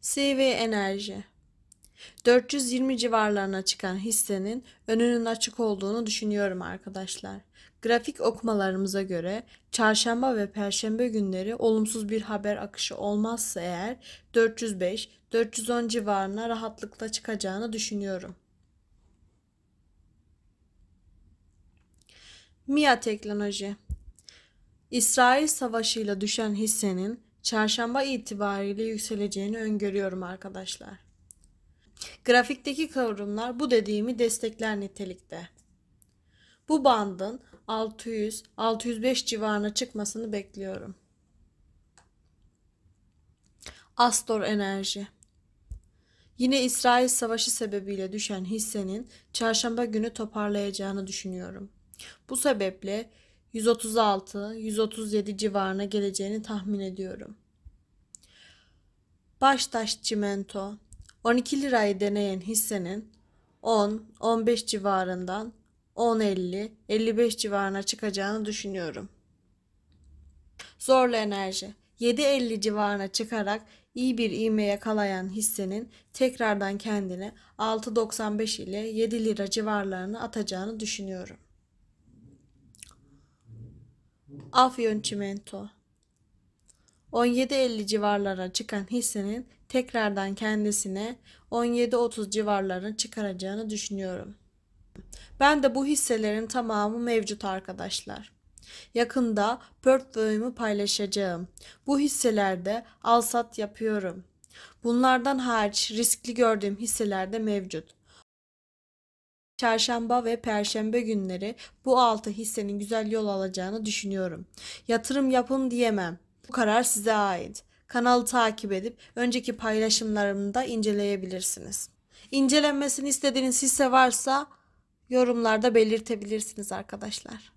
CV enerji 420 civarlarına çıkan hissenin önünün açık olduğunu düşünüyorum arkadaşlar. Grafik okumalarımıza göre çarşamba ve perşembe günleri olumsuz bir haber akışı olmazsa eğer 405-410 civarına rahatlıkla çıkacağını düşünüyorum. MIA Teknoloji İsrail savaşıyla düşen hissenin çarşamba itibariyle yükseleceğini öngörüyorum arkadaşlar. Grafikteki kıvrımlar bu dediğimi destekler nitelikte. Bu bandın 600-605 civarına çıkmasını bekliyorum. Astor Enerji Yine İsrail Savaşı sebebiyle düşen hissenin çarşamba günü toparlayacağını düşünüyorum. Bu sebeple 136-137 civarına geleceğini tahmin ediyorum. Baştaş Çimento 12 lirayı deneyen hissenin 10-15 civarından 10.50-55 civarına çıkacağını düşünüyorum. Zorlu enerji 7.50 civarına çıkarak iyi bir ivme yakalayan hissenin tekrardan kendini 6.95 ile 7 lira civarlarını atacağını düşünüyorum. Afyon Çimento 17.50 civarlara çıkan hissenin tekrardan kendisine 17.30 civarlarını çıkaracağını düşünüyorum. Ben de bu hisselerin tamamı mevcut arkadaşlar. Yakında portföyümü paylaşacağım. Bu hisselerde alsat yapıyorum. Bunlardan hariç riskli gördüğüm hisselerde mevcut. Çarşamba ve perşembe günleri bu altı hissenin güzel yol alacağını düşünüyorum. Yatırım yapın diyemem. Bu karar size ait. Kanalı takip edip önceki paylaşımlarımı da inceleyebilirsiniz. İncelenmesini istediğiniz hisse varsa yorumlarda belirtebilirsiniz arkadaşlar.